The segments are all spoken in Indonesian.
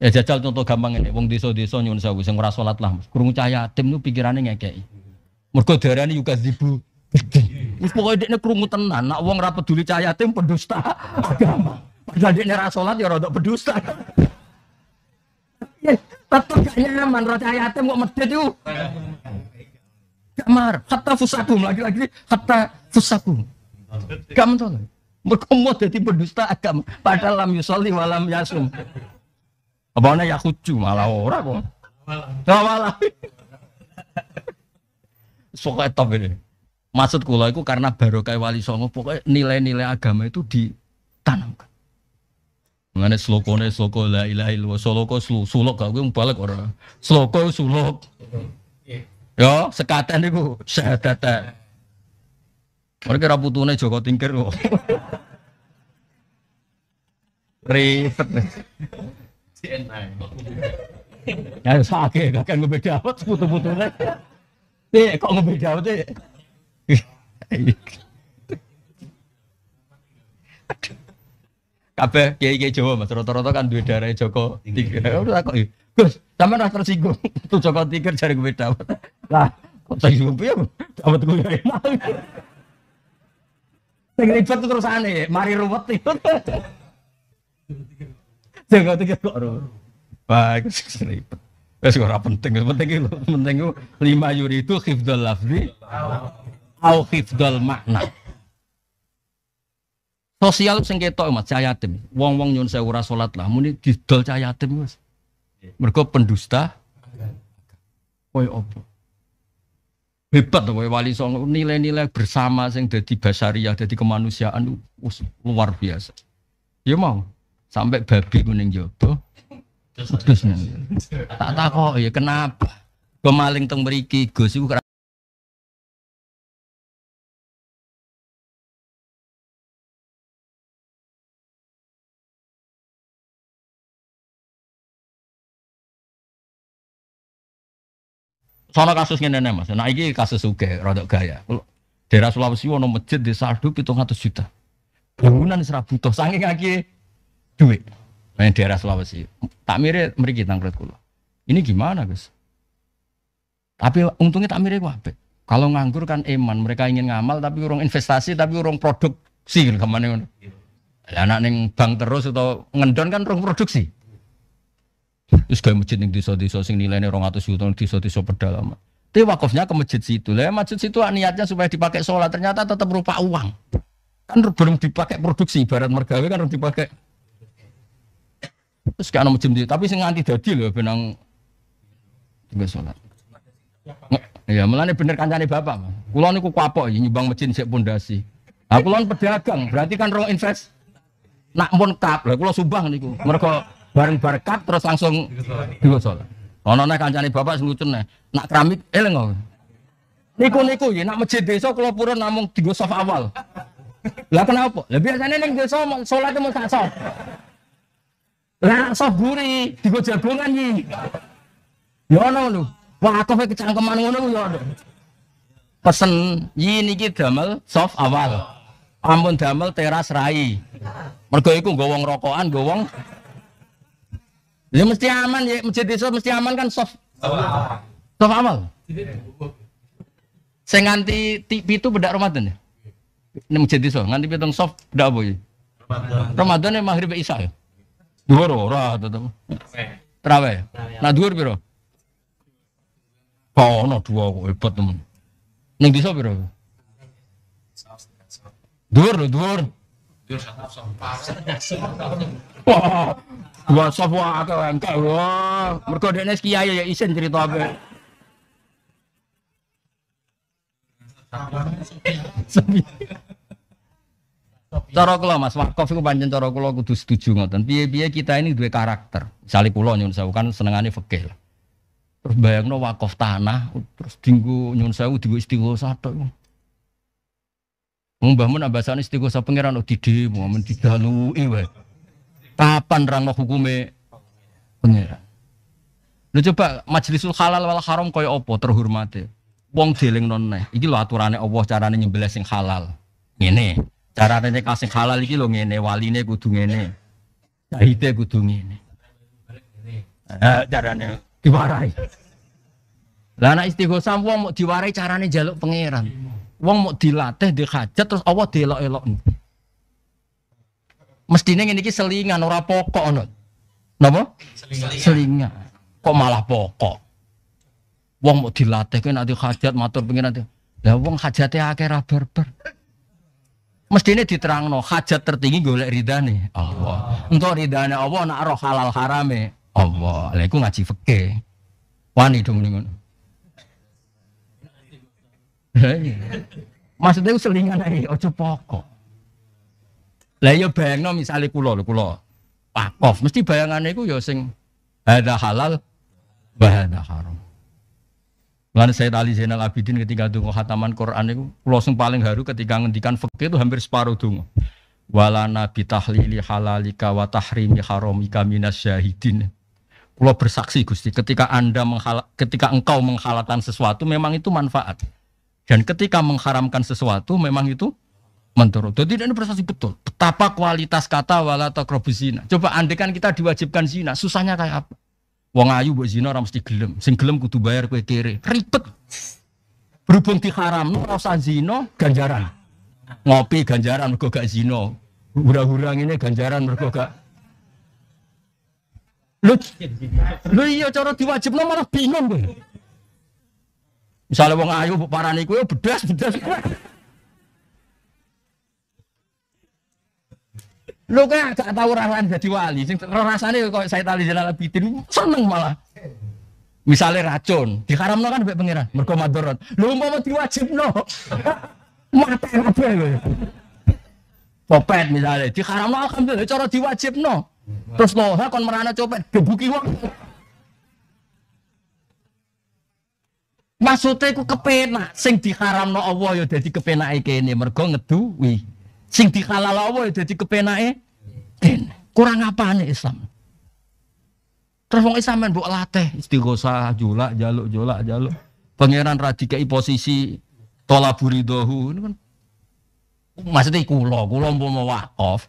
Ya jajal contoh gampang ini, wong desa-desa nyuwun sewu sing ora salat lah, Kurung cahaya tim nu pikirane ngekeki. Mergo darani juga zibu. Wis pokoke dekne krungu tenan, nak wong ora peduli cahaya tim pendusta agama. Padahal dekne ora salat ya rodok pendusta. Ya, tetep gak nyaman roh cahaya tim kok medit iku. Kamar kata fusakum lagi-lagi kata fusakum. Kamu tahu, Mergo jadi dadi pendusta agama padahal lam yusoli walam yasum. Apa ya kucu malah ora kok. Malah. Malah. Sok etop ini. Maksud kula itu karena barokah wali songo pokoknya nilai-nilai agama itu ditanamkan. Mengenai slokone sloko la ilaha illallah sloko slu sulok gak gue balik ora. Sloko sulok. ya sekaten niku syahadatan. Mereka kira putune Joko Tingkir kok. Ribet. Cina. Ya sakit, kakek ngombe dawet putu-putune. Kan. Pi kok ngombe dawet e? Kabeh kiai-kiai Jawa Mas rata-rata kan duwe darah Joko Tiger. Ora iya. kok iya. Gus, sampe ora tersinggung. Tu Joko Tiger jare ngombe dawet. Lah, kok tersinggung piye? Dawet kuwi enak. Sing ribet terus aneh, mari ruwet itu tengok tiga kok roh. Baik seribet. Wes ora penting, penting itu penting itu lima yuri itu khifdul lafzi au khifdul makna. Sosial sing ketok Mas cah yatim. Wong-wong nyun saya ora salat lah muni didol cah yatim Mas. Mergo pendusta. Koy opo? Hebat to wali song nilai-nilai bersama sing dadi basariah, dari kemanusiaan us, luar biasa. Ya mau. Sampai babi kuning jodoh Terus tak kok ya kenapa? gue maling teng gue Gus iku Sono kasus ngene Mas. Nah iki kasus uge rodok gaya. Daerah Sulawesi wono masjid di Sardu 700 juta. Bangunan serabutoh saking akeh duit. Main daerah Sulawesi. Tak mirip mereka tangkret kulo. Ini gimana guys? Tapi untungnya tak mirip wabek. Kalau nganggur kan eman, mereka ingin ngamal tapi urung investasi tapi urung produksi kemana gitu, ya, anak neng bank terus atau ngendon kan urung produksi. Terus kayak masjid neng diso diso sing nilainya orang atas juta neng diso desa pedalaman. Tapi wakafnya ke masjid situ. Lah masjid situ niatnya supaya dipakai sholat ternyata tetap berupa uang. Kan belum dipakai produksi. Ibarat mergawe kan belum dipakai Terus gak ana jam tapi sing nganti dadi lho benang tiga sholat Ya melani bener kancane bapak. Kula niku kapok nyumbang mesin sik pondasi. Aku nah, pedagang, berarti kan roh invest. Nak mun kap, lha kula subang niku. mereka bareng berkat terus langsung tiga sholat Ana nek kancane bapak sing lucu nak keramik eling kok. Niku niku ya nak masjid desa kula purun namung tiga sholat awal. Lah kenapa? Lah biasane ning desa sholat mau sak lah soburi digo jagongan iki. wah ya ono lho. Wakofe kecangkeman ngono ku ya Pesen yi niki damel soft awal. Ampun damel teras rai. Mergo iku nggo wong rokokan, nggo wong Ya mesti aman ya, mesti desa mesti aman kan soft. Soft awal. Saya nganti tipi itu bedak Ramadan ya. Ini masjid desa nganti pitung soft bedak apa ya? Ramadan ya maghrib ya, isya ya. Dhuwur ora tetep. Trawe. Nah dhuwur piro? Pa ono dua kok hebat temen. Ning desa piro? Dhuwur lho dhuwur. Dhuwur dua sampah. wah sapa atau enggak wah. Mergo dekne kiai ya isin cerita apa. Sepi. Cara kula Mas wakaf iku pancen cara kula kudu setuju ngoten. Piye-piye kita ini dua karakter. Misale kula nyun sewu kan senengane fikih. Terus bayangno wakaf tanah terus dinggo nyun sewu dinggo istighosa tok. Mbah mun ambasane istighosa pangeran di demo men didaluki wae. Kapan rangno hukume pangeran? Lu coba majlisul halal wal haram koyo opo terhormati. Wong deling noneh. Iki lho aturane Allah carane nyembelih sing halal. Ngene cara nenek kasih halal gitu loh ngene, waline kudu ngene. Jahite gudung ngene. Eh, diwarai. Lah anak istighosa wong mau diwarai caranya jaluk pangeran. Wong mau dilatih di terus Allah elok elokno mestinya ngene iki selingan ora pokok ngono. Napa? Selingan. Kok malah pokok? Wong mau dilatih kan nanti hajat matur pengen nanti. Lah wong hajate akeh ra berber. Mestinya no hajat tertinggi golek ridane Allah. untuk ridane Allah nak roh halal harame Allah. Lha iku ngaji fikih. Wani dong ngono. Iya. Maksudnya selingan aja, ojo pokok. Lah iya bayang no misalnya kula lho kula. Pakof mesti bayangannya gue yoseng, ya sing halal bah ada haram. Lalu saya tali Zainal Abidin ketika tunggu hataman Quran itu, langsung paling haru ketika ngendikan fakir itu hampir separuh dungo. nabi tahlili halalika wa tahrimi haramika minas syahidin. Kulo bersaksi Gusti, ketika Anda menghala, ketika engkau menghalalkan sesuatu memang itu manfaat. Dan ketika mengharamkan sesuatu memang itu menurut. Jadi ini bersaksi betul. Betapa kualitas kata wala zina. Coba andekan kita diwajibkan zina, susahnya kayak apa? Wong ayu buat zina orang mesti gelem. Sing gelem kudu bayar kue kere, Ribet. Berhubung di haram, rasa zina ganjaran. Ngopi ganjaran mergo gak zina. Hura-hura ini ganjaran mergo gak. Lu, lu iya cara diwajib lo malah bingung gue. Misalnya wong ayu parani kue bedas bedas. Lo kan gak tahu rasanya jadi wali. rasanya kok saya tali jalan lebih seneng malah. Misalnya racun, lo kan mbek pangeran, mergo madorot. Lo diwajib lo, Mati apa ya Copet misalnya, diharamno alhamdulillah cara no Terus lo kon merana copet gebuki wong. Maksudnya ku kepenak, sing diharamno Allah ya dadi kepenake ini, mergo ngeduwi. Sing dihalal Allah jadi ya kepenae, dene. Kurang nih Islam? Terus wong Islam men mbok latih istighosa jolak jaluk jolak jaluk. Pangeran radikai posisi tolaburidohu ini kan maksudnya kulo kulo mau mau off.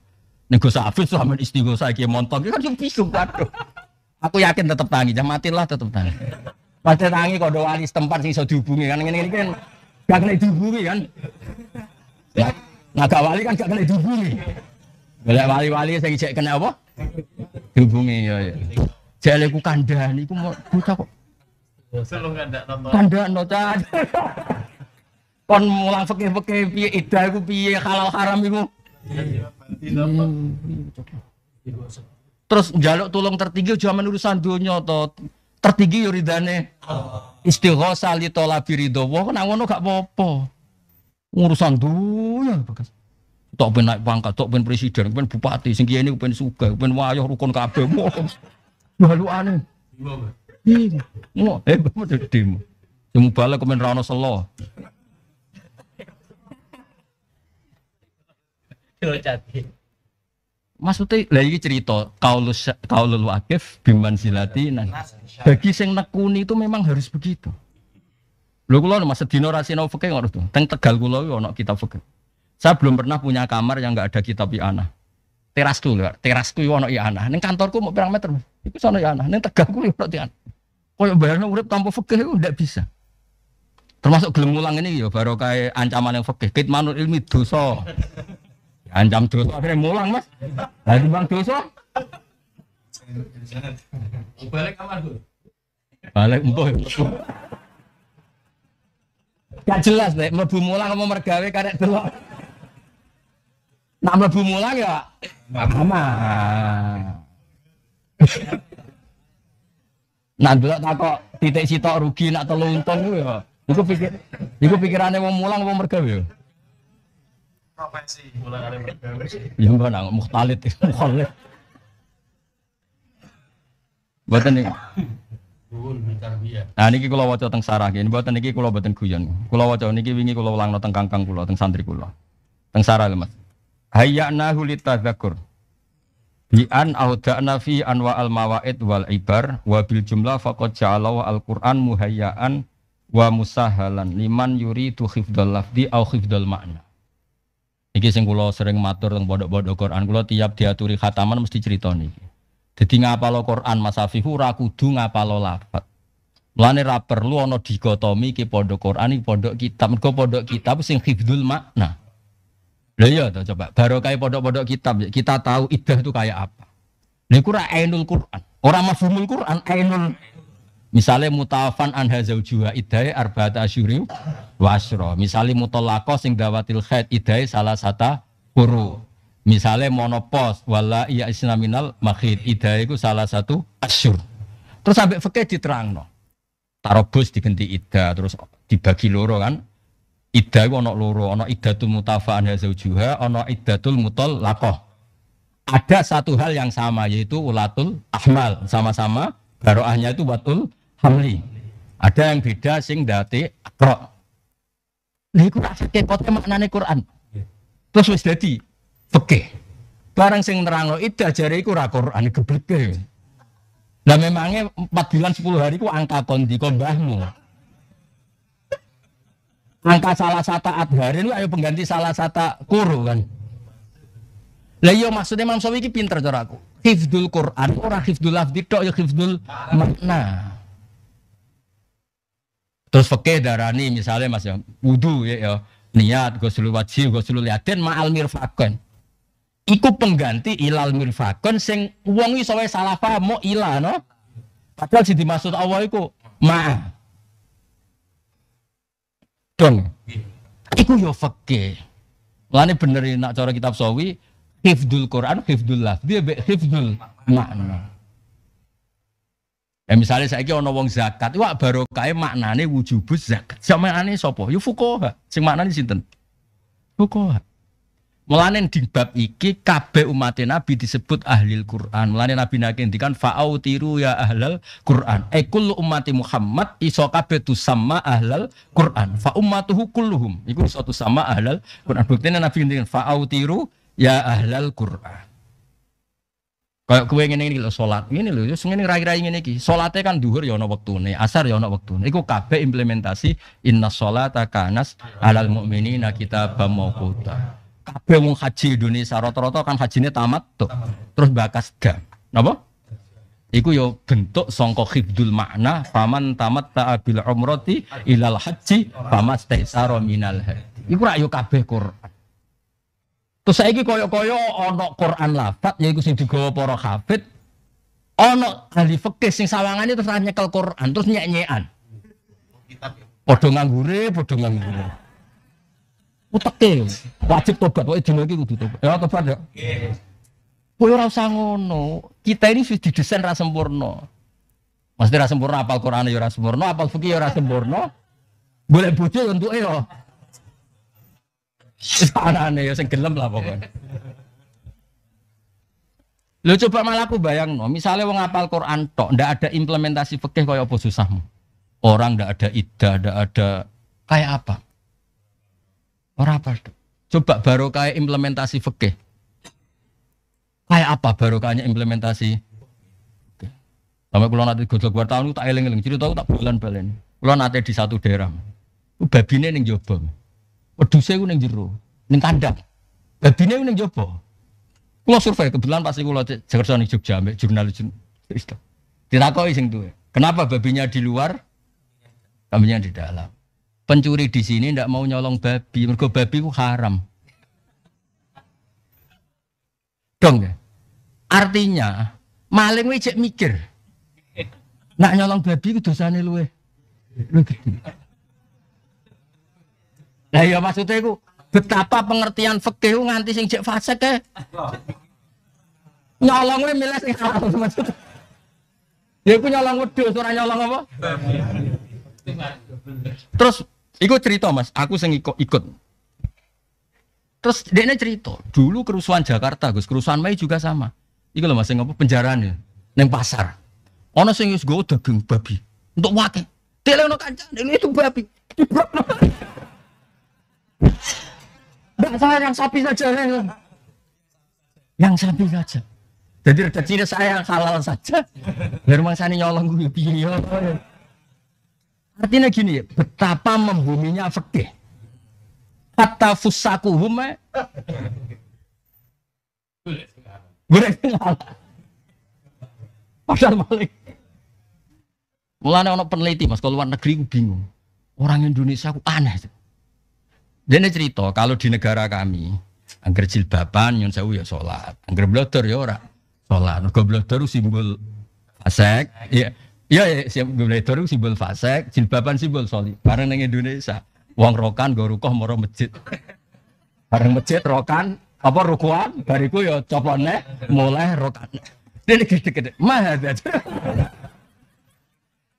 nego safit sama istighosa kayak montong kan cuma pisu waduh aku yakin tetap tangi jangan lah tetap tangi pasti tangi kok doa di tempat sih so dihubungi kan ini kan gak kena dihubungi kan Naga wali kan gak kena dihubungi. Gak wali-wali saya cek kena apa? Dihubungi ya ya. Jale ku aku mau buka. kok. Kandahan kandak cah. Kandak Kon mulang fikih-fikih piye idah iku piye halal haram itu. Hmm. Terus jaluk tolong tertinggi zaman urusan dunia to. Tertinggi yuridane. Istighosa li tolabiridowo. ridho. Wah, gak popo urusan dunia bekas tok ben naik pangkat tok ben presiden ben bupati sing ini ben suga ben wayah rukun kabeh mau malu aneh iya mau eh mau jadi demo yang balik kemen rano selo Maksudnya, lagi cerita kaulus kaulul wakif biman silati nah. bagi sing nakuni itu memang harus begitu. Lho kula Mas Dino ra sinau fikih ngono to. Teng Tegal kula iki ono kitab fikih. Saya belum pernah punya kamar yang enggak ada kitab i'anah. Teras tuh, lho. teras tuh ono i'anah. Ning kantorku mau pirang meter. Iku sono i'anah. Ning Tegal kula ono i'anah. Koyo bayarno urip tanpa fikih iku ndak bisa. Termasuk gelem ngulang ini ya baru kayak ancaman yang fikih. manut ilmi dosa. Ya, ancam dosa akhirnya mulang, Mas. Lah bang dosa. Balik kamar, Bu. Balik empuh. Gak jelas deh, mlebu mulang mau mergawe karek delok. Nah mlebu mulang ya mama. nah delok kok titik sitok rugi nak telu untung ya. Iku pikir iku pikirane mau mulang mau mergawe Profesi mulang Mulangane mergawe. Ya, ya enggak nang mukhtalit, mukhalif. nih Nah niki kula waca teng sarah nggih, mboten niki kula mboten guyon. Kula waca niki wingi kula ulangno teng kangkang kula, teng santri kula. Teng sarah lho Mas. Hayya'nahu litadzakur. Bi an auda'na fi anwa al mawaid wal ibar wa bil jumlah faqad ja'ala al Qur'an muhayyan wa musahalan liman yuridu khifdal lafdi au khifdal makna. Iki sing kula sering matur teng pondok-pondok Quran, kula tiap diaturi khataman mesti cerita niki. Jadi ngapalo Quran Mas Afif ora kudu ngapalo lafat. Mulane ra perlu ana dikotomi ki pondok Quran iki pondok kitab. Mergo pondok kitab sing hifdzul makna. Lha iya to coba barokah pondok-pondok kitab kita tahu idah itu kayak apa. Niku ra ainul Quran. Ora mafhumul Quran ainul Misalnya mutafan an zaujuha idai arba'at asyuri wasro. Misale mutolako sing dawatil khaid idai salah sata huru. Misalnya monopos wala iya islaminal makhid ida itu salah satu asyur. Terus sampai fakih diterang no. Tarobus diganti ida terus dibagi loro kan. Ida itu ono loro, ono idatul mutafa'an zaujuha ono tul mutol lakoh. Ada satu hal yang sama yaitu ulatul ahmal sama-sama baroahnya itu batul hamli. Ada yang beda sing dati akro. Lha iku tak fakih kote maknane Quran. Iya. Terus wis dadi Pekeh. Barang sing nerangno itu ajare iku ra Quran gebleke. Lah memangnya 4 bulan 10 hari ku angka kondi mbahmu. Angka salah satu adharin ayo pengganti salah satu kuru kan. Lah iya maksudnya Imam Sawi iki pinter cara aku. Hifdzul Quran ora hifdzul lafdzi tok ya hifdzul makna. Terus fakih darani misalnya Mas ya wudu ya, ya niat gosul wajib gosul liatin ma'al mirfaqan iku pengganti ilal mirfakon sing wong iso wae salah paham mau ila no. Padahal sing dimaksud Allah iku ma. Dong. Iku yo fakih. Lani bener nak cara kitab sawi hifdul Quran, hifdul laf, dia be hifdul makna. Ya misalnya saya kira wong zakat, wah barokai maknane wujubus zakat. Sama ane sopo, yuk fukoha, sing maknane sinten, fukoha. Mulane di bab iki kabeh umat Nabi disebut Al Quran. Mulane Nabi nake ngendikan fa'au tiru ya ahlal Quran. E kullu ummati Muhammad iso kabeh tu sama ahlal Quran. Fa ummatuhu kulluhum. Iku iso tu sama ahlal Quran. Buktine Nabi ngendikan fa'au tiru ya ahlal Quran. Kayak kue ngene iki lho salat. Ngene lho sing ngene rai-rai ngene iki. Salate kan duhur ya ana wektune, asar ya ana wektune. Iku kabeh implementasi inna sholata kanas alal mu'minina kitabam mawquta kabeh wong haji Indonesia rata-rata kan hajine tamat tuh. Terus bakas dam. Napa? Iku yo bentuk songkok khibdul makna paman tamat ta'abil umrati ilal haji pamas taisaro minal haji. Iku rak yo kabeh Quran. Terus saiki koyo-koyo ana Quran lafat iku sing digawa para hafid ana ahli fikih sing sawangane terus nyekel Quran terus nyek-nyekan. Ya. Padha nganggure, padha nganggure uteke wajib tobat wae dino iki kudu tobat ya tobat ya kowe ora usah ngono kita ini wis didesain ra sempurna mesti ra sempurna apal Quran ya ra sempurna apal fikih ya ra sempurna boleh bojo untuk ya. aneh ya sing gelem lah pokoknya Lo coba malah aku bayang no, misalnya wong apal Quran tok, ndak ada implementasi fikih kaya apa susahmu. Orang ndak ada ida, ndak ada kayak apa? Ora padha. Coba baru barokah implementasi fikih. Kayak apa Baru barokahnya implementasi? Sampai kalau nanti gojok tahun, tak eling-eling, Jadi tahu tak bulan balen. Kalau nanti di satu daerah, babi babine neng Waduh saya aku neng jeru, neng kandang, babine aku neng jopo. Kalau survei kebetulan pasti kalau Jakarta neng Jogja, ambek jurnalis Tidak kau sing tuh, kenapa babinya di luar, kambingnya di dalam? Pencuri di sini tidak mau nyolong babi, mergo babi itu haram. Dong ya. Artinya maling wis mikir. Nak nyolong babi itu dosane luwe. Lah ya maksudnya itu betapa pengertian fikih nganti sing jek fase ke. Nyolong wis milih sing haram maksudnya. Ya aku nyolong wedhus ora nyolong apa? Terus Iku cerita mas, aku sing ikut. ikut. Terus dia cerita, dulu kerusuhan Jakarta, Gus, kerusuhan Mei juga sama. Iku loh mas, yang apa penjaraan ya, neng pasar. Ono sing Gus gue daging babi untuk wakil. Dia ono kancane ini itu babi. Enggak saya yang sapi saja. Ya. Yang sapi saja. Jadi redaksinya saya yang halal saja. Di rumah saya nyolong gue biar. Artinya gini, betapa membuminya fakih. Kata fusaku hume. Eh. Padahal Malik. Mulanya orang peneliti mas, kalau luar negeri aku bingung. Orang Indonesia aku aneh. Dia cerita kalau di negara kami, angger jilbaban nyun sewu ya sholat, angger blotor ya ora sholat. Mergo blotor simbol fasek, ya Iya, ya siap gubernur simbol fasek, jilbaban simbol soli. Bareng neng Indonesia, uang rokan gue rukoh moro masjid. Bareng masjid rokan apa rukuan bariku ya coplone mulai rokan. Ini gede-gede. Mah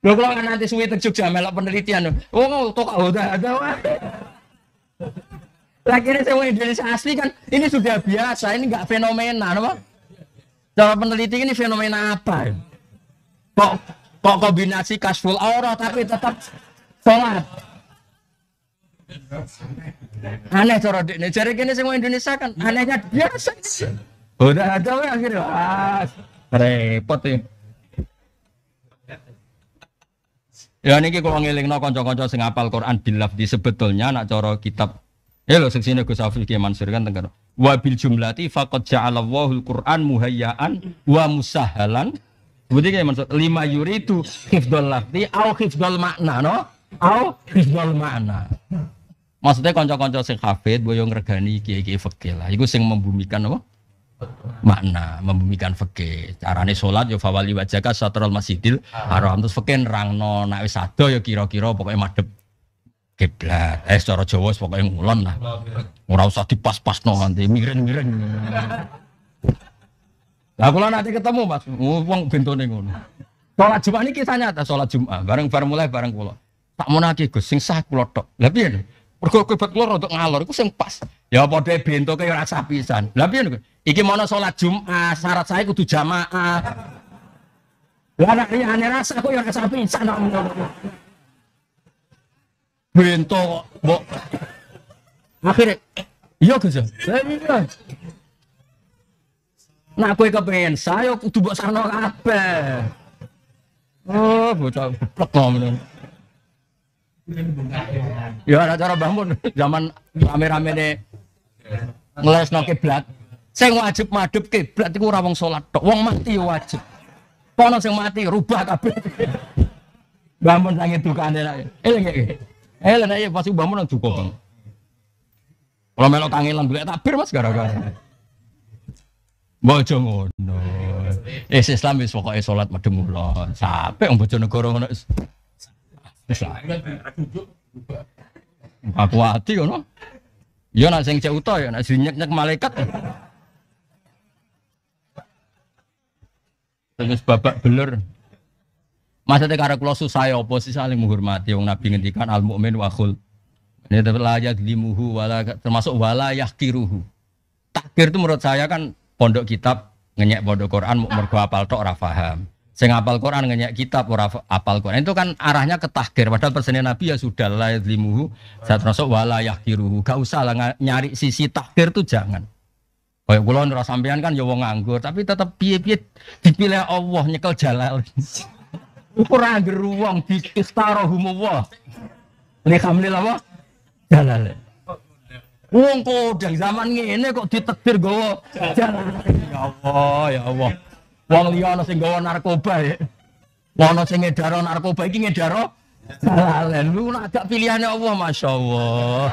Lo kalau kan nanti suwi teng Jogja melok penelitian. toh kau udah ada. Lagi ini saya Indonesia asli kan ini sudah biasa, ini nggak fenomena, apa? Cara peneliti ini fenomena apa? Kok kok kombinasi kasful aurat tapi tetap sholat aneh cara ini jari gini semua Indonesia kan anehnya biasa oh, udah ada we akhirnya ah, repot ya ya niki kalau no konco-konco sing apal Quran bilaf di sebetulnya nak coro kitab ya eh, lo sing sini Gus Afif Ki Mansur kan tengkar wabil jumlati faqad ja'alallahu al-Qur'an muhayyaan wa musahalan Budi kayak maksud lima yuri itu hifdol lafti au hifdol makna no? Au hifdol makna. Maksudnya konco-konco sing hafid boyong ngergani, kiai-kiai fakir lah. Iku sing membumikan no, makna membumikan fakir. carane sholat yo ya fawali wajaka satrol masjidil haram terus fikih nerangno no, wis ado yo ya kira-kira pokoknya madep kiblat eh secara Jawa pokoknya ngulon lah ora usah dipas no nanti miring-miring Aku kalau nanti ketemu mas, uang bentone ngono. Sholat Jumat ini kisah nyata, sholat Jumat bareng bareng mulai bareng kulo. Tak mau nagi gus, sing sah kulo tok. Lebih ini, untuk ngalor, itu sing pas. Ya podo bento kayak rasa pisan. Lebih ini, iki mana sholat Jumat, syarat saya kudu jamaah. Lah nak iya aneh rasa kok ya rasa pisan Bento kok, mbok. Akhirnya, iya gus ya. Iya. Nak kue kepengen saya ya kudu mbok sarno apa? Oh, bocah plek ini Ya ora cara bangun zaman rame-rame ne ngelesno kiblat. Sing wajib madhep kiblat iku ora wong salat tok, wong mati ya wajib. Pono sing mati rubah kabeh. Bangun sange dukane nek. Eh nggih. eleng nek pas bangun nang duka, Bang. Kalau melok kangelan golek takbir Mas gara-gara. Bojo ngono. Eh Islam wis pokoke salat medeng ulon. Sampai wong Bojonegoro ngono. Aku ati ngono. yo ya nak sing cek uta ya nak nyek nyek malaikat. Terus babak belur. Maksudnya karena kalau susah ya apa sih saling menghormati Yang Nabi ngendikan al mukmin wa khul Ini terlayak limuhu wala, termasuk wala yahkiruhu Takdir itu menurut saya kan pondok kitab ngenyek pondok Quran mergo apal tok ora paham. Sing apal Quran ngenyek kitab ora apal Quran itu kan arahnya ke tahkir padahal persennya Nabi ya sudah la yadlimuhu satrasuk wala yahkiruhu. Gak usah lah nyari sisi tahkir tuh jangan. Kayak kula ora sampean kan ya wong nganggur, tapi tetap piye-piye dipilih Allah nyekel jalal. Ora angger wong dikistaro humullah. Nek hamil apa? Jalal. Wong kodang zaman ngene kok ditekbir gowo jalan. Ya Allah, ya Allah. Wong liya ana sing gowo narkoba ya. Ono sing ngedaro narkoba iki ngedaro jalalan. Lu nak gak pilihane Allah, masyaallah.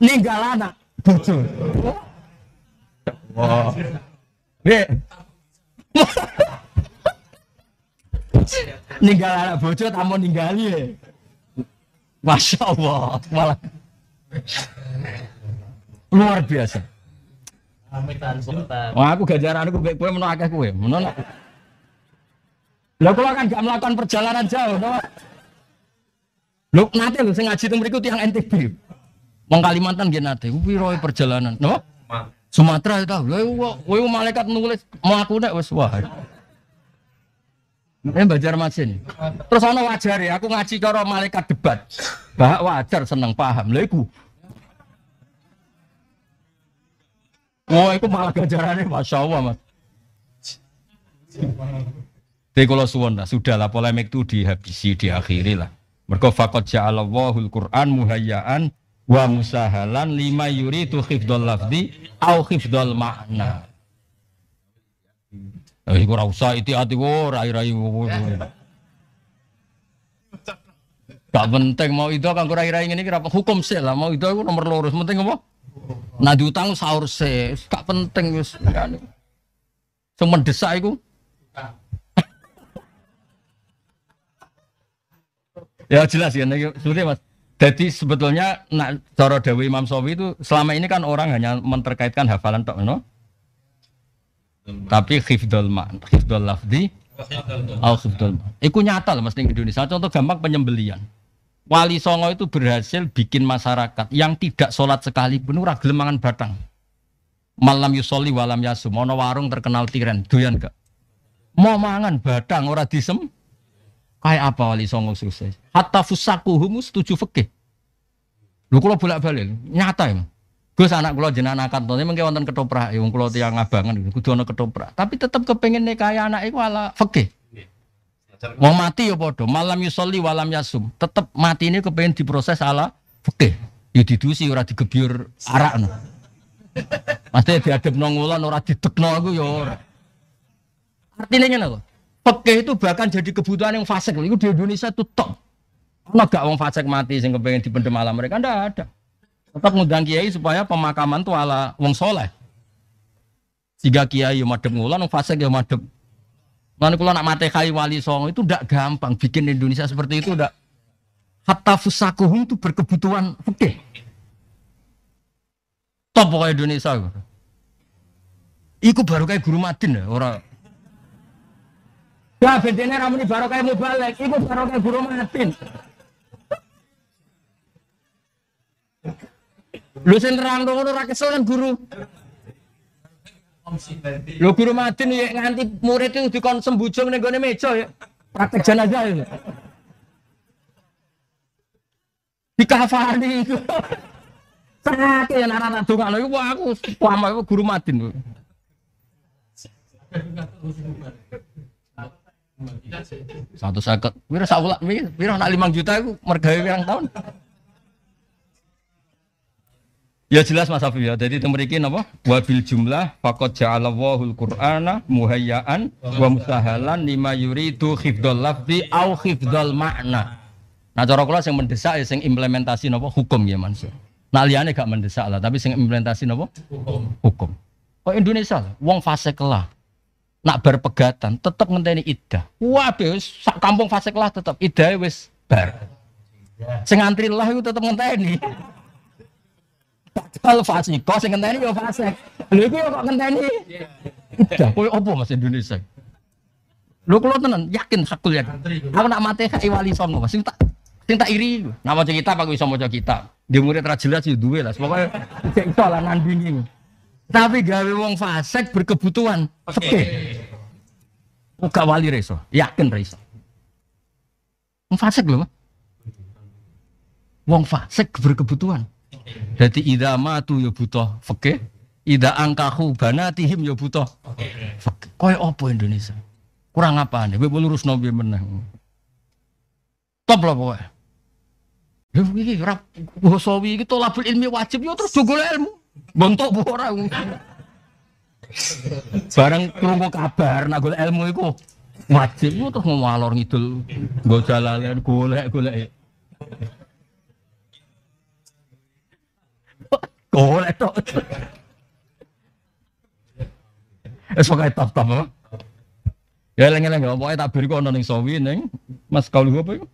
Ninggal anak bojo. Wah. Nek ninggal anak bojo tamu ninggali ya. Masya Allah, malah luar biasa. Wah, aku gajaran aku baik kue menolak akeh kue, menolak. Lah kalau kan gak melakukan perjalanan jauh, no? Lu nanti lu sing ngaji teng mriku tiyang NTB. Wong Kalimantan nggih nate, piro e perjalanan, no? Sumatera ya tahu. kowe malaikat nulis mlaku nek wis wah. Ini bajar masin. Terus ono wajar ya, aku ngaji cara malaikat debat. Bahak wajar seneng paham lha iku. Oh, iku malah gajarannya Masya Allah, Mas. Tapi kalau suwon nah, lah, lah polemik itu dihabisi, diakhiri lah. Mereka fakot ja'alallahul Qur'an muhayyaan wa musahalan lima tu khifdol lafdi au khifdol makna. Eh, iku ora itu hati gue, rai-rai gue. Gak penting mau itu kan kurai rai ini kira hukum sih lah mau itu aku nomor lurus penting apa? Nah diutang sahur sih, gak penting wis. Semen desa aku. ya jelas ya, Sudah mas. Jadi sebetulnya nak cara Dewi Imam Sowi itu selama ini kan orang hanya menterkaitkan hafalan tok, no? Tapi khifdol ma, khifdol lafdi al khifdol ma. Iku nyata lah di Indonesia. Contoh gampang penyembelian. Wali Songo itu berhasil bikin masyarakat yang tidak sholat sekali pun ora mangan batang. Malam yusoli walam yasum. mono warung terkenal tiren, doyan gak? Mau mangan batang ora disem. Kayak apa wali Songo sukses? Hatta humus setuju fikih. Lu kalau bolak balik nyata ya. Gus anak kulo jenengan nakat, to mengke wonten ketoprak ya wong kulo tiang abangan kudu ana ketoprak. Tapi tetep nih kaya anak iku ala fikih. Mau mati ya bodoh. malam yusoli, walam yasum. Tetep mati ini kepengen diproses ala fikih. Ya didusi ora digebyur arak no. Mesti diadepno ngulon ora didekno aku ya ora. Artinya ngene lho. Fikih itu bahkan jadi kebutuhan yang fasik. Gue di Indonesia itu top. Ana gak wong fasik mati sing kepengen dipendem malam mereka ndak ada. Tetap ngundang kiai supaya pemakaman tuh ala wong soleh. sehingga kiai yang madem ngulan, yang fasek yang madem Lalu nah, kalau nak mati kai wali songo itu tidak gampang. Bikin Indonesia seperti itu tidak. Hatta fusakuhum itu berkebutuhan oke, Top pokoknya Indonesia. Iku baru kayak guru madin ya orang. Ya bedanya ramu ini baru kayak mau balik. Iku baru kayak guru madin. Lu sen terang dong rakyat kan, rakyat guru. Lu guru mati madin ya nganti murid itu konsum bujung nih gue meja ya. Praktek jenazah ya. Dikafani itu. Sakit ya anak-anak donga lho itu aku sama aku guru madin. Satu sakit. Wira sak wira nak limang juta aku mergawe wirang tahun. Ya jelas Mas Afif ya. Jadi temriki napa? Wa bil jumlah faqad ja'alallahul Qur'ana muhayyan wa mustahalan lima yuridu khifdzal lafzi au khifdzal makna. Nah cara kula sing mendesak ya sing implementasi napa hukum ya Mansur. Nah liyane gak mendesak lah, tapi sing implementasi napa? Hukum. Hukum. Oh Indonesia wong fase kelah. Nak berpegatan tetep ngenteni iddah. Waduh sak kampung fase kelah tetep iddah wis bar. Iya. Sing antri lah itu tetep ngenteni. Padahal fasiko sing ngenteni yo fasik. Lho iki kok ngenteni. Udah koyo opo Mas Indonesia? Lho kula tenan yakin hakul ya. Aku nak mate kai wali songo Mas sing tak sing tak iri. Nak maca kitab aku iso maca kitab. Dia murid ra jelas yo ya duwe lah. Pokoke sing iso lah nandingi. Tapi gawe wong fasik berkebutuhan. Oke. Okay. Muka wali reso, yakin reso. Wong fasik lho, Wong fasik berkebutuhan. Jadi ida matu ya butuh fakih. Ida angkahu banatihim ya butuh Okay. Koy opo Indonesia? Kurang apa nih? Ya? Bebo lurus nabi menang. Top lah boy. Ya ini rap bosowi iki tolabul ilmi wajib ya terus jogol ilmu. Bontok bu orang. Bareng krungu kabar nak gol ilmu itu wajib terus ngomong alor ngidul nggo jalalan golek-golek. Golek tok. Wis eh, pokoke top-top apa? Ya lengen-lengen gak ya. pokoke takbir ku ana ning sawi ning Mas Kaulu apa iku?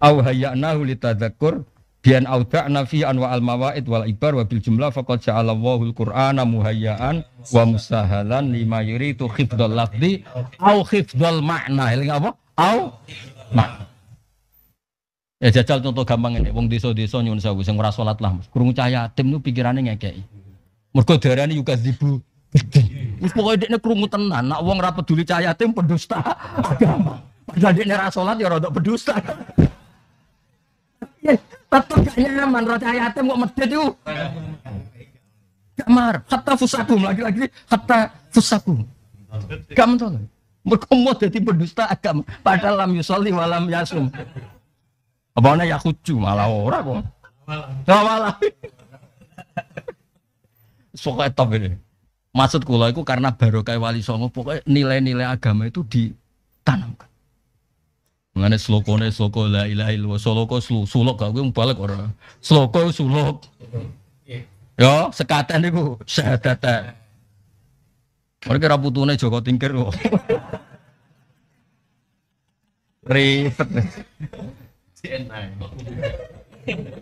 Au hayyana litadzakkur bian auda'na fi wa al mawaid wal ibar wa bil jumlah faqad ja'ala Allahul Qur'ana muhayyan wa musahalan lima yuritu khifdal lafzi au khifdal makna. Eling apa? Au makna. Ya jajal contoh gampang ini, wong desa-desa nyuwun sewu sing ora salat lah, krungu cah yatim nu pikirane ngekeki. Mergo darane juga zibu. Wis pokoke dekne krungu tenan, nak wong ora peduli cah yatim pendusta agama. Padahal dekne ora salat ya rada pendusta. Eh, tetep gak nyaman rada cah yatim kok medit iku. Gak kata fusakum lagi-lagi kata fusakum. Gak mentol. Mergo mau dadi pendusta agama padahal lam yusali walam yasum. Apa ana ya kucu malah ora kok. Malah. malah. Sok etop ini. Maksud kula itu karena barokah wali songo pokoknya nilai-nilai agama itu ditanamkan. Mengenai slokone sloko la ilaha illallah sloko sulok gak gue balik ora. Sloko sulok. Yo sekatan niku syahadatan. Mereka kira putune Joko Tingkir kok. Ribet enak.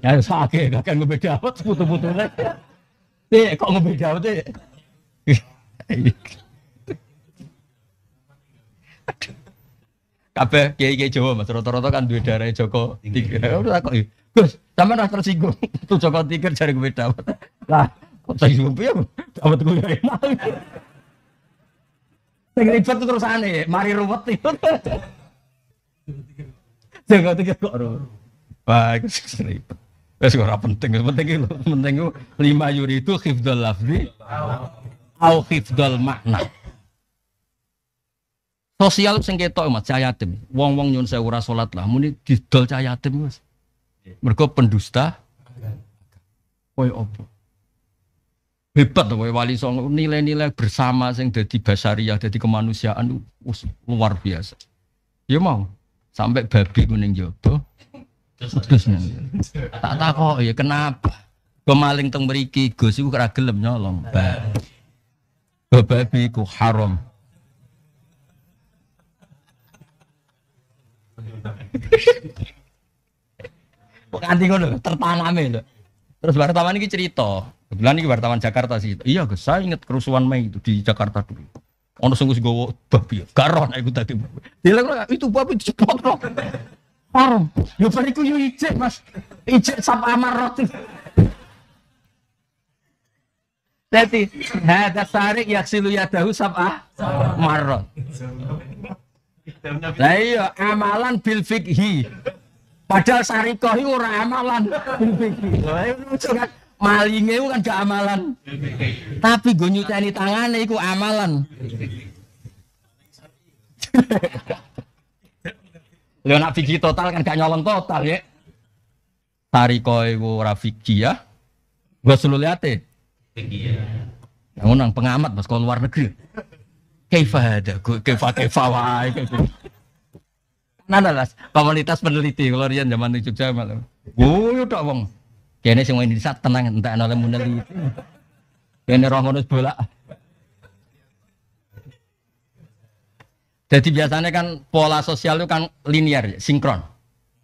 Ya, ya sakit, kakek ngebel dawet putu nih kan. Teh kok gue beda apa teh. Kabeh kiai-kiai Jawa Mas rotor rotor kan dua darah Joko Tiger. Iya. udah kok. Iya. Gus, sampean harus tersinggung. tuh Joko cari gue beda apa Lah, kok punya, dapat gue yang ya, enak. Sing ribet terus aneh, mari ruwet. itu. Jaga tiga kok roh. baik, iku seribet. Wes ora penting, penting iki lho. Penting ku lima yuri itu kifdal lafzi au kifdal makna. Sosial sing ketok Mas cah Wong-wong nyun sewu ora salat lah, muni didol cah yatim Mas. Mergo pendusta. Koyo opo? hebat loh wali songo nilai-nilai bersama sing dari basariah dari kemanusiaan us, luar biasa ya mau Sampai babi kuning jodoh. Terus tak kok ya kenapa? Kau maling teng beriki Gus gue ora gelem nyolong. Ba babi ku haram. Kok nganti ngono tertanam itu. Terus wartawan ini cerita, kebetulan ini wartawan Jakarta sih. Iya, gue saya ingat kerusuhan Mei itu di Jakarta dulu Ono sungguh gowo babi, ya, garon aku tadi babi. Dia itu babi cepot loh. Parah, ya bariku yo ijek mas, ijek sama amarot. Jadi, hada sarik ya dahu sab'ah marot. Lah iya, amalan bil fikhi. Padahal sarikohi itu ora amalan bil fikhi. Iya, Malinge kan gak amalan. Tapi gue nyuteni tangannya itu amalan. Lho nak fikir total kan gak nyolong total ya. Tari iku ora rafiki ya. Gue selalu lihat ya. Yang unang pengamat Mas kalau luar negeri. Keiva ada gue keiva kaifa wae. Nah, nah, komunitas peneliti kalau zaman di Jogja malam. Gue udah wong. Kene sing wong Indonesia tenang entek oleh meneliti. Kene roh ngono bolak. Jadi biasanya kan pola sosial itu kan linear, sinkron.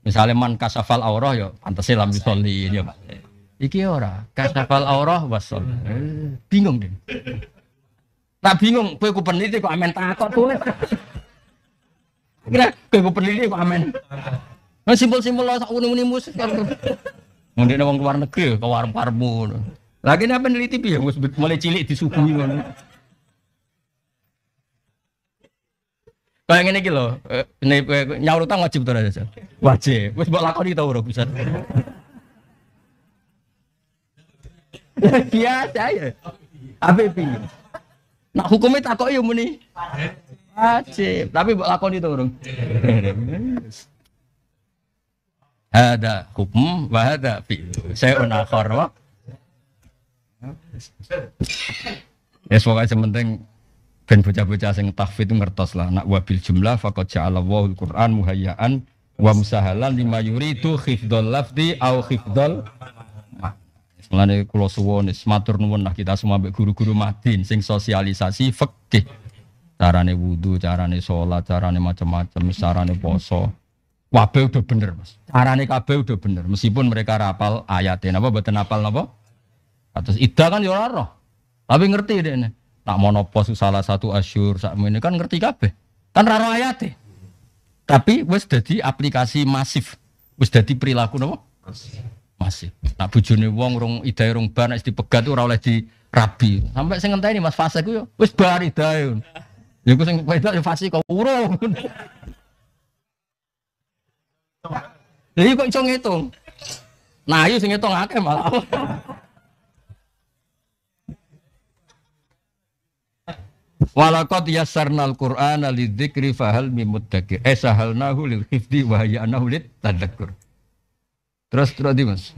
Misalnya man kasafal aurah ya pantasnya lam soli ya Pak. Iki ora kasafal aurah wasol. Bingung deh. Tak bingung, kowe ku peneliti kok amen takok tulis. Kira kowe ku peneliti kok amen. Nah, simbol simbol lo sak Mungkin orang luar negeri ke warung parmu. Lagi nih apa ya, piye wis mulai cilik disuguhi ngono. Kayak ngene iki lho, eh, nyaur utang wajib to aja. Wajib. Wis mbok lakoni to ora bisa. Biasa ya. Apa piye? Nak hukumnya takut ya muni. Wajib, tapi buat lakoni to urung. Ada hukum wa hada fi Saya unakhor wa. Ya semoga sementing ben bocah-bocah sing itu ngertos lah nak wabil jumlah faqad ja'ala wahul Qur'an muhayyaan wa musahalan lima yuridu khifdol lafdi au khifdol Mulane kula suwon matur nuwun lah kita semua mbek guru-guru madin sing sosialisasi fikih. Carane wudu, carane salat, carane macam-macam, carane poso. Wabah udah bener, Mas. Carane kabeh udah bener meskipun mereka rapal ayatnya apa mboten apal apa? Atas ida kan yo roh. Tapi ngerti deh, nih. Tak monopos salah satu asyur saat ini kan ngerti kabeh. Kan raro ayatnya, ayate. Tapi wes jadi aplikasi masif. wes jadi perilaku nopo. Masif. Tak Nak wong rong ida rong ban es dipegat ora oleh di rabi. Sampai sing nih Mas fase gue, wes wis bar idae. Ya ku sing fase kau urung. Lha iya kok iso ngitung. Nah, ayo iya sing ngitung akeh malah. Walakot al Qur'an lidzikri fahal mimuddakir. Eh sahalnahu lil khifdi wa ya'nahu lit Terus terus di Mas.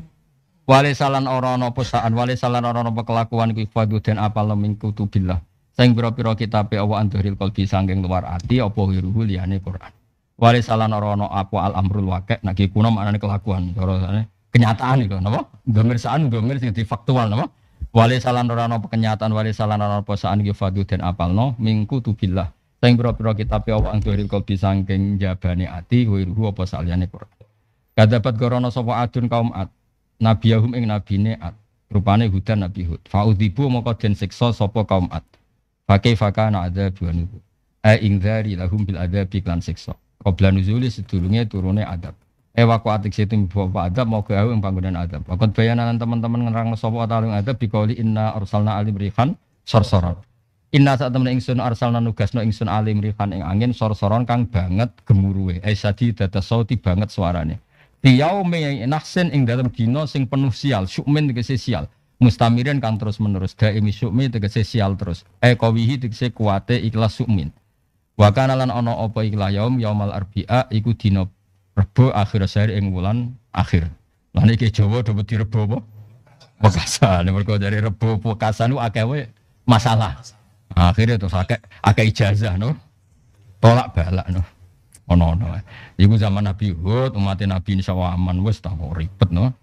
Wale salan ora ana posaan, wale salan ora ana kelakuan ku ifadu den apal min kutubillah. Sing pira-pira kitabe Allah anturil qalbi sanging luar ati apa hiruhu liyane Qur'an. Wali salan rono apa al amrul wakek Nagi kuno mana kelakuan dorosane kenyataan itu nama domir saan domir sing di faktual nama wali salan rono kenyataan wali salan rono apa saan iki fadu apal no mingku tu Bilah. sing pira kita pi ya Allah hil kopi saking jabani ati ruhu apa saliyane Quran kadapat gorono sopo adun kaum ad nabiyahum ing ne ad rupane hudan nabi hud Faudibu moko den sekso sopo kaum ad fakai kana ada wa nuzur a ingzari lahum bil ada piklan sekso Qobla nuzuli sedulunge turunnya adab. Eh waku atik situ bawa adab mau ke yang panggonan adab. Waktu bayanan teman-teman ngerang sapa ta adab dikoli inna arsalna alim rihan soron. Inna saat temen ingsun arsalna nugasno ingsun alim rihan ing angin soron kang banget gemuruhe. Eh sadi data sauti banget suarane. Biyaume nahsin ing dalam dina sing penuh sial, syukmin tegese sial. Mustamirin kang terus menerus, daimi syukmi tegese sial terus. Eh kawihi tegese kuwate ikhlas syukmin. Wa kana lan ana apa iku yaum yaumal arbi'a iku dina Rebo akhir sehari ing wulan akhir. Lan iki Jawa do wedi Rebo apa? Pekasan. Mergo dari Rebo pekasan ku akeh masalah. Akhirnya terus akeh akeh ijazah no. Tolak balak no. Ono ono. Iku zaman Nabi Hud, umat Nabi insya Allah aman wis tak ribet no.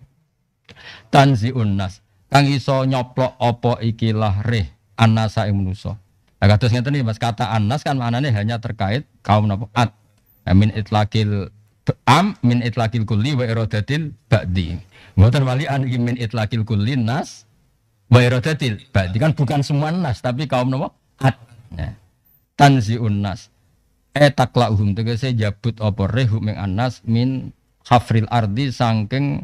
Tanzi nas. Kang iso nyoplok apa ikilah reh anasa ing manusa. Nah, kados ngeten nih Mas, kata anas kan maknane hanya terkait kaum napa at. Amin itlakil am min itlakil kulli wa iradatil ba'di. Mboten wali an min itlakil kulli nas wa iradatil ba'di kan bukan semua nas tapi kaum napa at. Nah. Tanzi'un nas. Etaklauhum tegese jabut apa rehum min anas min hafril ardi sangking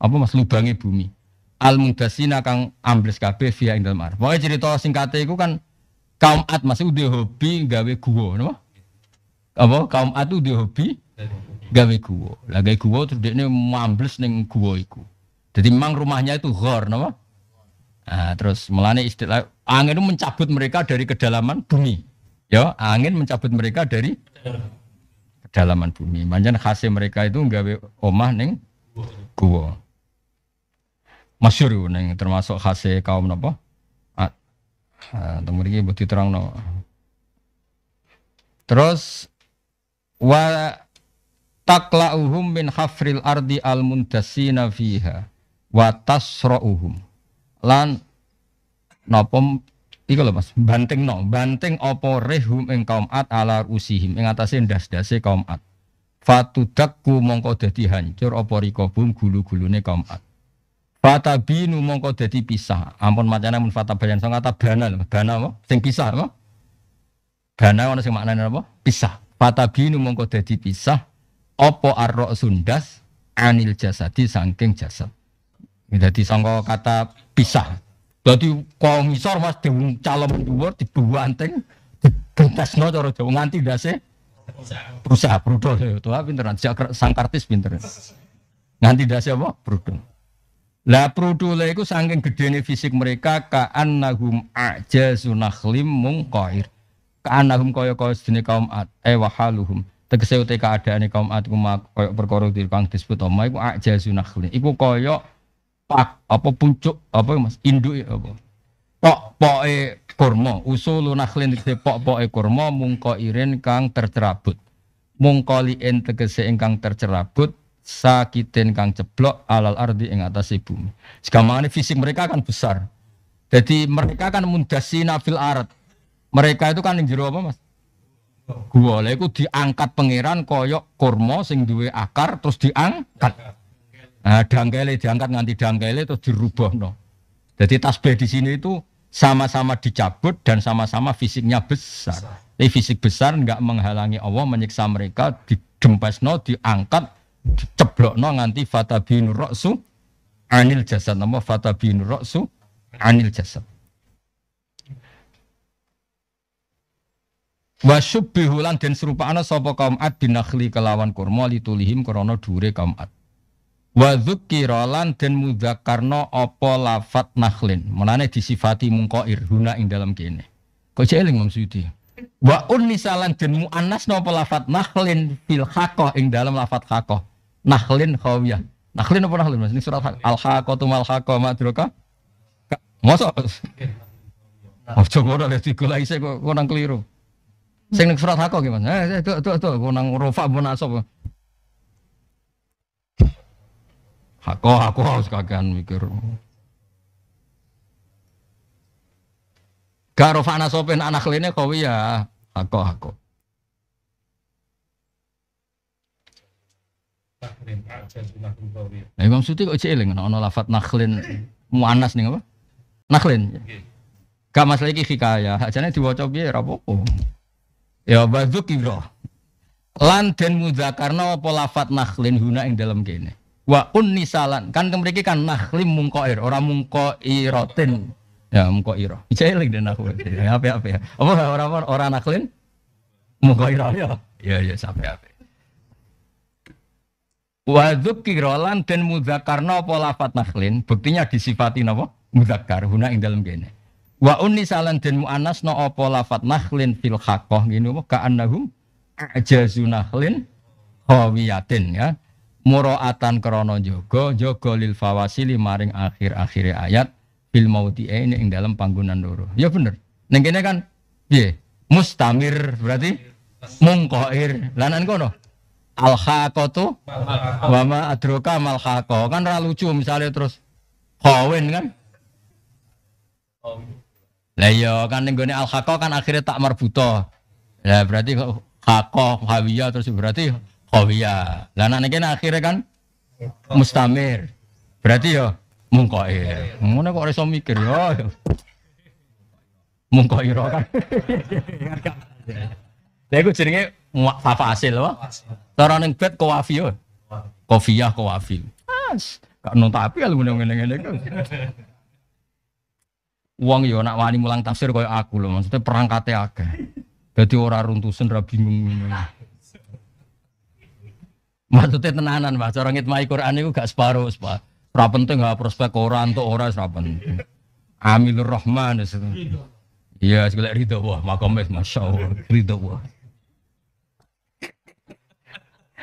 apa Mas lubangi bumi. Al mudasina kang ambles kabeh via ing dalem Pokoke cerita singkate iku kan Kaum Ad masih udah hobi gawe gua, no? Apa kaum Ad udah hobi gawe gua. lagi gua terus dia mambles neng gua iku. Jadi memang rumahnya itu gor, no? Nah, terus melani istilah angin itu mencabut mereka dari kedalaman bumi. Ya, angin mencabut mereka dari kedalaman bumi. Manjan khasnya mereka itu gawe omah neng gua. Masyur neng termasuk khasnya kaum apa? Ah, teng mriki mbok diterangno. Terus wa taklauhum min hafril ardi al muntasina fiha wa tasrauhum lan napa iku lho Mas banting no banting apa rehum ing kaum at ala usihim ing atase ndas-ndase kaum ad fatudakku mongko dadi hancur apa rikobum gulu-gulune kaum ad binu mongko dadi pisah. Ampun macane mun bayan sing kata bana, bana apa? Sing pisah apa? Bana ana sing maknane apa? Pisah. binu mongko dadi pisah apa arro sundas anil jasadi saking jasad. Dadi sangka kata pisah. Dadi kau ngisor Mas diung calon dhuwur dibuanting kentas cara Jawa nganti ndase Perusahaan, perusahaan, perusahaan, itu pinter, sangkartis pinter. Nganti dasi apa? Berudung. Lah prudule iku saking gedene fisik mereka kaan anahum aja sunakhlim mungkoir. Kaan nahum kaya kaya sedene kaum ad. Eh wahaluhum. Tegese uti nih kaum ad kuma kaya perkara kang disebut oma iku aja sunakhlim. Iku kaya pak apa puncuk apa Mas induk ya, apa. Pok poke kurma usulun nakhlin tegese pok poke kurma mungkoirin kang tercerabut. Mungkoli tegese ingkang tercerabut Sakitin kang ceblok alal ardi ing atas bumi. Segamane fisik mereka akan besar. Jadi mereka kan mundasina fil arat. Mereka itu kan yang jero apa, Mas? Gua lha diangkat pangeran koyok kormo sing duwe akar terus diangkat. Nah, dangkele diangkat nganti dangkele terus no. Jadi tasbih di sini itu sama-sama dicabut dan sama-sama fisiknya besar. Ini fisik besar nggak menghalangi Allah menyiksa mereka, di dempes no diangkat, ceblokno nganti bin roksu anil jasad nama bin roksu anil jasad Wa syubbihu dan serupa ana sopo kaum ad binakhli kelawan kurma litulihim krana dure kaum ad. Wa dzukira dan den mudzakarna apa lafat nakhlin. Menane disifati mungkoir huna ing dalam kene. Kok jeling Imam Suyuti. Wa unnisalan dan mu'anas muannas napa lafat nakhlin fil hakoh ing dalam lafat hakoh. Nahlin khawiyah. Nahlin apa nahlin mas? Ini surat al Hakotum mal-haqqa Oh, Coba udah lihat tiga lagi, saya kok nang keliru. Saya nih surat hakoh gimana? Eh, itu eh, itu itu nang rofa munasab. Hakoh hakoh harus kagak mikir. Gak rofa nasopen anak lainnya kau ya. hakoh hakoh. Nah, Imam Suti kok Oh ana lafat nakhlin muanas ning apa? Nakhlin. Okay. Gak masalah iki hikayah, ajane diwaca piye ora apa-apa. Ya badu kibro. Lan den karena apa lafat nakhlin huna ing dalam kene. Wa unnisalan kan mriki kan nakhlim mungkoir, ora mungqairatin. Ya mungkoira. Cilik den aku. Apa-apa ya. Apa ora ora nakhlin? Mungkoira ya. Ya ya sampai apa. Wa dzukiralan den mudzakarna apa lafat nakhlin, buktinya disifati napa? Mudzakkar huna ing dalem kene. Wa unnisalan den muannasna apa lafat nakhlin fil haqqah ngene apa ka'annahum ajazu nakhlin hawiyatin ya. Muraatan krana jaga, jaga lil fawasili maring akhir-akhir ayat bil mauti eh, ini ing dalam panggonan loro. Ya bener. Ning kene kan piye? Mustamir berarti mungkoir. Lanan kono alhaqo tuh Wama adroka malhaqo Kan ra lucu misalnya terus kawin kan Lah iya kan yang gini alhaqo kan akhirnya tak marbuto lah berarti hako Hawiyah terus berarti Hawiyah Lah anak akhirnya kan Mustamir Berarti yo ya mungkoir. Mana kok reso mikir yo ya. Mungkoir kan. Lha iku jenenge apa fafasil loh? Cara neng bed kowafi yo. Kofiyah kowafi. As, kak nonton tapi kalau ngene-ngene Uang yo nak wani mulang tafsir kau aku loh, maksudnya perangkatnya akeh. Jadi orang runtuh sendra bingung Maksudnya tenanan, Mas. itu mai Quran itu gak separuh, separuh Ora penting gak prospek orang tuh orang ora penting. Amilur Rahman Iya, segala ridho wah, makomnya masya Allah, ridho wah.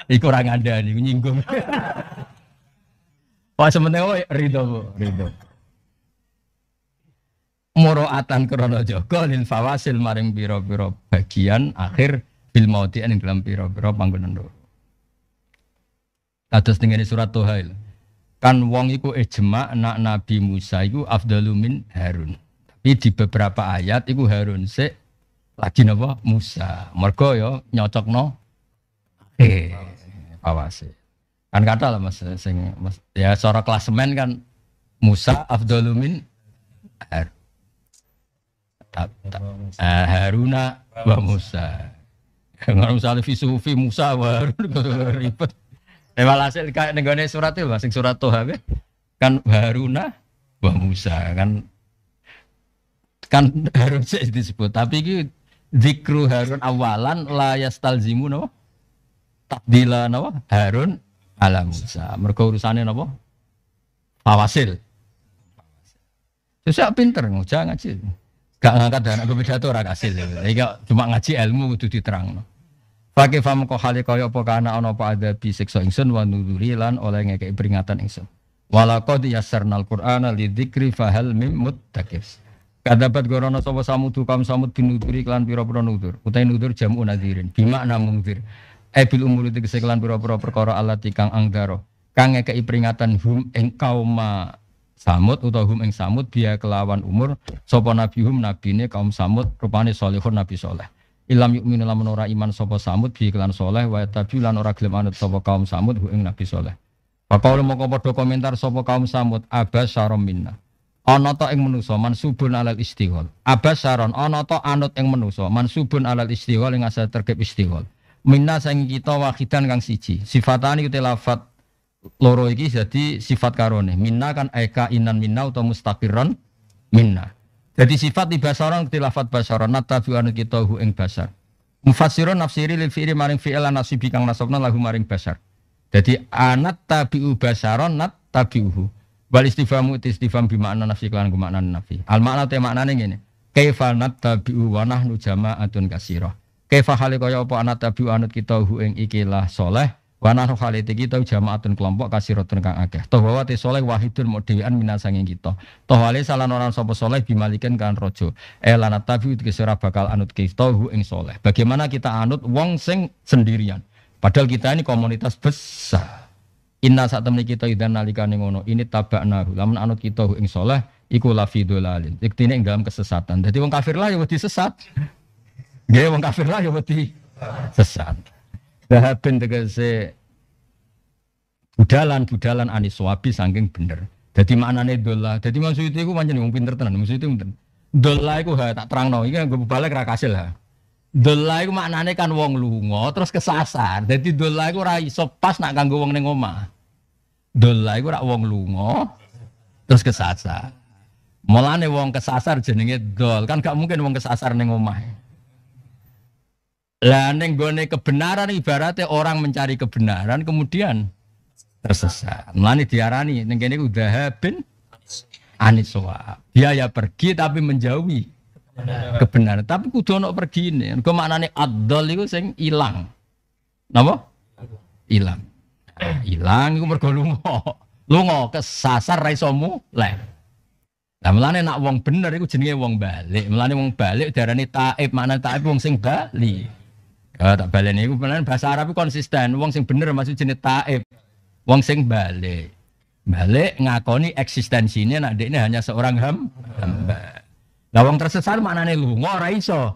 Iku orang ada nih menyinggung. Wah sementara ya? ridho bu ridho. atan krono Joko lin fawasil maring biro biro bagian akhir bil mautian yang dalam biro biro panggonan do. Kados dengan surat Toha kan wong iku ijma nak Nabi Musa iku afdalumin Harun. Tapi di beberapa ayat iku Harun sik lagi napa Musa. Mergo ya nyocokno eh awasi. Kan kata lah mas, sing, mas ya seorang klasemen kan Musa Abdulumin Har, ta, eh, Haruna wa Musa. Ngono misalnya Musa wa Harun ribet. Ya eh, walhasil kayak nenggone surat itu mas, sing surat Toha kan Haruna wa Musa kan kan harus disebut tapi ini zikru Harun awalan la yastalzimu no tabdila napa Harun ala Musa. Mergo urusane napa? Fawasil. Saya pinter ngucang ngaji. Gak ngangkat anak pidato raga sil. Iki cuma ngaji ilmu diterang. No. Pakai fam kok hale kau apa ono pada apa ada bi siksa ingsun wa nudurilan oleh ngekeki peringatan ingsun. Walaqad yassarnal Qur'ana lidzikri fahal mim muttaqib. Kadabat gorono sapa samudu kam samud binuduri klan pira-pira nudur. Utai nudur jamu nadirin. Bima namung Ebil eh, umur itu kelan pira-pira perkara alati kang angdaro. Kang ngekeki peringatan hum ing kauma samud utawa hum eng samud biya kelawan umur Sopo nabi hum nabine kaum samud rupane solehun nabi soleh. Ilam yuk lamun ora iman sopo samud biya kelan soleh wa tabi lan ora gelem anut sapa kaum samud hu ing nabi saleh. Bakal moko padha komentar sopo kaum samud abasyarum minna. ana ta ing manusa mansubun alal istihol abasaron ana onoto anut ing manusa mansubun alal istihol ing asal terkep istihol minna sang kita wahidan kang siji sifatani kita lafat loro iki jadi sifat karone minna kan eka inan minna atau mustaqiron minna jadi sifat di basaron kita lafat basaron nata anu kita hu ing basar mufassirun nafsiri lil fi'li maring fi'il lan nasibi kang nasabna lahu maring basar jadi anat tabi'u basaron nat tabi'uhu wal istifhamu istifham bi makna nafsi kelan ku nafsi nafi al makna te maknane ngene kaifa nat tabi'u wa nahnu jama'atun kasirah Kefa hale kaya apa anat tabi anut kita hu ing ikilah soleh wa nahnu hale kita jamaatun kelompok kasiratun kang akeh. Toh bahwa te soleh wahidun mok minasang yang kita. Toh hale salah orang sapa soleh bimalikan kan rojo. Eh lanat tabi kesira bakal anut kita hu ing soleh. Bagaimana kita anut wong sing sendirian. Padahal kita ini komunitas besar. Inna saat temen kita idan nalikane ngono ini tabak naru. Lamun anut kita hu ing soleh iku lafi lalin Iktine ing dalam kesesatan. Jadi wong kafir lah ya disesat. Gak wong kafir lah ya wedi sesat. Zahaben tegese budalan-budalan aniswabi saking bener. Jadi maknane dolah. Jadi maksud itu manja wong pinter tenan, maksud itu pinter. Dolah aku ha tak terangno, Iya kan gue balik raka hasil ha. Dolah mana maknane kan wong lunga terus kesasar. Jadi dolah rai sop pas nak ganggu wong neng oma. Dolah aku rak wong lunga terus kesasar. Malah nih wong kesasar jenenge dol, kan gak mungkin wong kesasar neng omah. Lah neng gone kebenaran ibaratnya orang mencari kebenaran kemudian tersesat. Melani diarani neng kene udah habin aniswa. Dia ya pergi tapi menjauhi kebenaran. Tapi kudu ono pergi ini. Kau nih adol itu sing hilang. nama Hilang. Hilang gue mergo lunga. Lunga kesasar raisomu leh. Nah, melane nak wong bener iku jenenge wong balik. Melane wong balik nih taib, mana taib wong sing balik Ya, tak baleni iku bener bahasa Arab konsisten. Wong sing bener maksud jenis taib. Wong sing balik. Balik ngakoni eksistensinya nak ini hanya seorang ham, hamba. Lah wong tersesat nih lu ngora iso.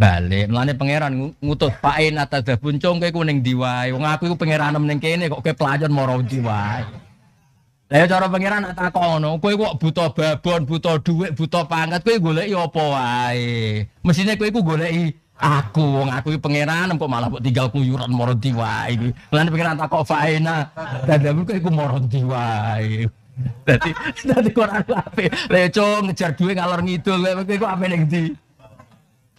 Balik, melane pangeran ngutut pain nata dah puncong ku kuning diwai, Wong aku iku pangeran ning kene kok ke pelajon moro diwai. wae. Lah ya cara pangeran nata kono, kue kowe kok buta babon, buta dhuwit, buta pangkat, kowe goleki apa wae. Mesine kowe iku goleki aku wong aku pangeran kok malah kok tinggal kuyuran moro iki lan pangeran tak kok faena dadi aku iku moro diwae dadi dadi Quran ape leco ngejar duwe ngalor ngidul kok iku ape ning ndi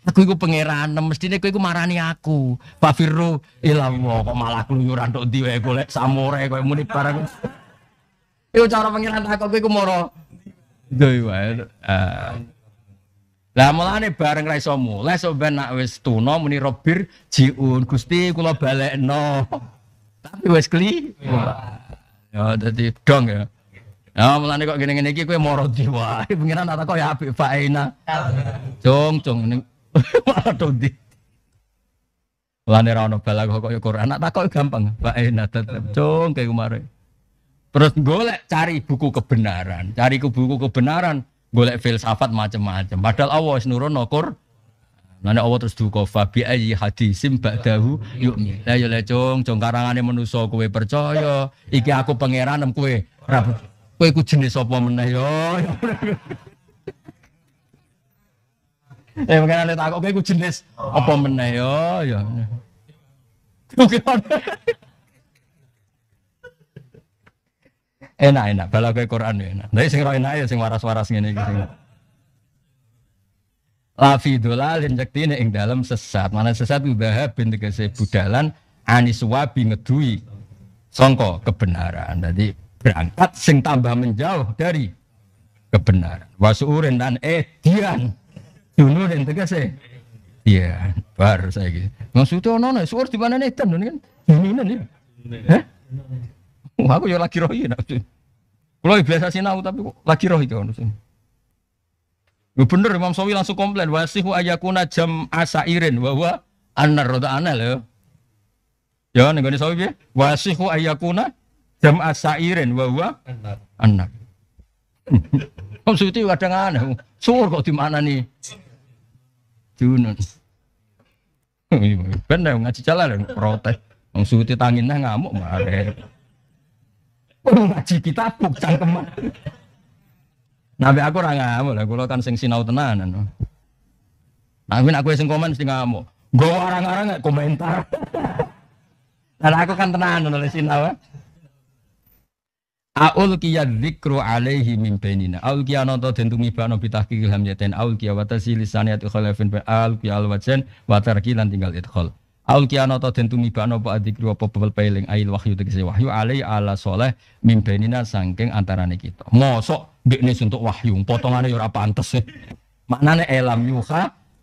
aku iku pangeran mestine kowe iku marani aku fafiru ilallah kok malah kuyuran tok ndi wae golek samore kowe muni bareng Iku cara pangeran tak kok iku moro. Dewe lah mulane bareng ra iso mulai sok ben nak wis tuna muni robir jiun Gusti kula balekno. Tapi wis kli. Ya dadi dong ya. Ya mulane kok gini-gini iki kowe moro jiwa. Pengiran tak kok ya apik faena. Jong jong ning waduh di. Mulane ra ono balag kok ya Quran. Nak takok ya gampang. Faena tetep jong kayak kemarin. Terus golek cari buku kebenaran, cari buku kebenaran golek filsafat macam-macam. Padahal Allah wis nurono Qur'an. Nana Allah terus duka fabi ayi hadisim ba'dahu yu'min. Lah yo ya, lecung, jong karangane manusa kowe percaya, iki aku pangeran kowe. Kowe ku jenis sapa meneh yo. Eh pengen ada takok kowe ku jenis apa meneh yo yo. Oke. Enak enak, balagai Quran ya, enak. Tapi sing roh enak ya sing waras-waras ngene sing. dola dolalin cektine ing dalam sesat. Mana sesat udah habin tegese budalan aniswabi ngedui songko kebenaran. Jadi berangkat sing tambah menjauh dari kebenaran. wasuuren dan edian. Dulu dan tegese. Iya, baru saya gitu. Maksudnya nona, suar di mana nih kan? Ini nih. Eh? Wah, aku yo ya lagi iya, kalau biasa sinau tapi kok lagi roh itu kan Ya bener Imam Sawi langsung komplain wasihu ayakuna jam asairin bahwa anar roda anel loh. Ya nih gini Sawi ya wasihu ayakuna jam asairin bahwa anar. Imam Sawi itu kadang aneh. Sur kok di mana nih? Junun. Iya, bener ngaji jalan protes. Imam Sawi tangin ngamuk marah ngaji kita bukan teman. Nabi aku orang ngamuk lah, kalau kan sing sinau tenanan. Nabi aku sing komen sing ngamuk. Gue orang-orang nggak komentar. Dan aku kan tenan oleh sinau. Eh. Aul kia dikru alaihi min bainina. Aul kiya nata den tumibano bitahqiqil jaten. Aul kia watasi lisaniat saniyat khalafin ba al kia al wajan wa tinggal idkhal. Aul kiano to den tumibakno apa adikru apa peling ail wahyu tegese wahyu alai ala soleh mimbenina sangking antarane kita. Mosok mbekne suntuk wahyu potongane ya ora pantes. E. Maknane elam yuha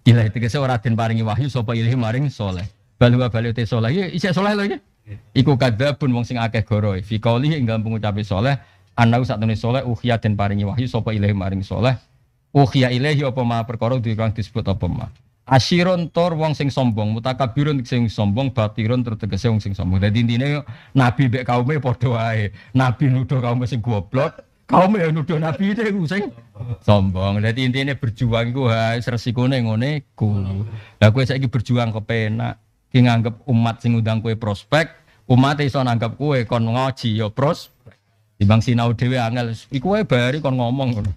ila tegese ora den paringi wahyu sapa ilahi maring soleh. balu balu te soleh ya isek soleh lho ya. Iku kadzabun wong sing akeh goro e. Fi qouli ing dalam pengucape soleh anau sak soleh uhya den paringi wahyu sapa ilahi maring soleh. Uhya ilahi apa ma perkara dikang disebut apa ma. Asyiron tor wong sing sombong, mutakabirun sing sombong, batirun tertegese wong sing sombong. Dadi intine nabi mek kaume padha wae. Nabi nuduh kaum sing goblok, kaum ya nuduh nabi iku sing sombong. Dadi intine berjuang iku ha resikone ngene ku. Lah kowe saiki berjuang kepenak, ki nganggep umat sing undang kowe prospek, umat iso nanggap kowe kon ngoji ya pros. Dibang sinau dhewe angel, iku wae bari kon ngomong ngono.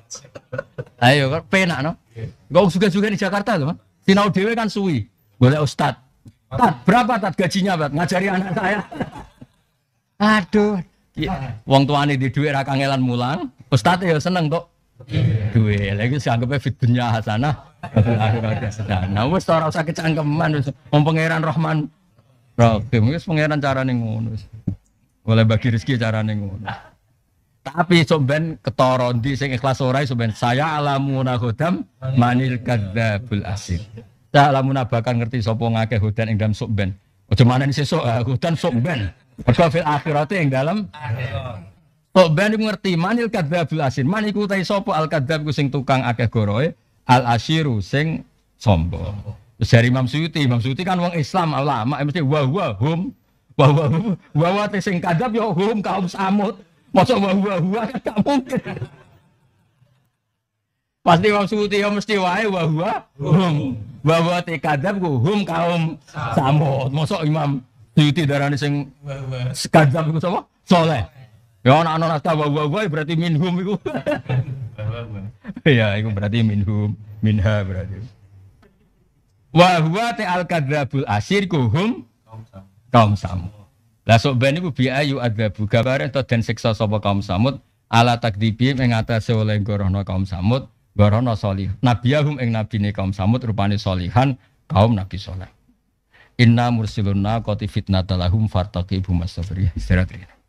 Ayo kok penak no. Gak usah juga di Jakarta tuh, Sinau dewe kan suwi. Boleh ustad. Tat, berapa tat gajinya, bat Ngajari anak saya. Aduh. Ya, wong ini di duit ra kangelan mulang. Ustad ya seneng tuh. duit lagi siang fit dunya hasanah. Nah, wes tora usah kecangkeman wis. Wong pangeran Rahman. Rahim wis pangeran carane ngono. Boleh bagi rezeki cara ngono. Tapi somben ketoron di sing ikhlas ora somben saya alamuna hudam manil kada bul asin. Saya alamuna bahkan ngerti sapa ngakeh hudan ing dalam somben. ini sesok sesuk hudan somben. Mergo fil akhirat ing dalam Somben iku ngerti manil kadzabul asir. asin. iku ta sopo al kadzab ku sing tukang akeh goroe al asiru sing sombong. Dari Imam Suyuti, Imam Suyuti kan wong Islam ulama mesti wa wa hum wa hum, wa wa sing kadzab yo hum kaum samud. Masa wahua-wahua kan gak mungkin. Pasti Imam Suyuti ya mesti wae wahua hum. Bahwa tekadab ku hum kaum samud. Masa Imam Suyuti darani sing sekadab ku sapa? Soleh. Ya anak anak nasta wahua berarti minhum iku. Iya, itu berarti minhum, minha berarti. Wahua te al kadabul asir ku hum kaum samud. Lah sok ben iku bi ayu adzabu gaware to den siksa sapa kaum Samud ala takdibi mengatasi oleh gorono kaum Samud gorono solih. Nabiyahum ing nabine kaum Samud rupane solihan kaum Nabi Saleh. Inna mursilunna qati fitnatalahum fartaqibhum masabri. Istirahat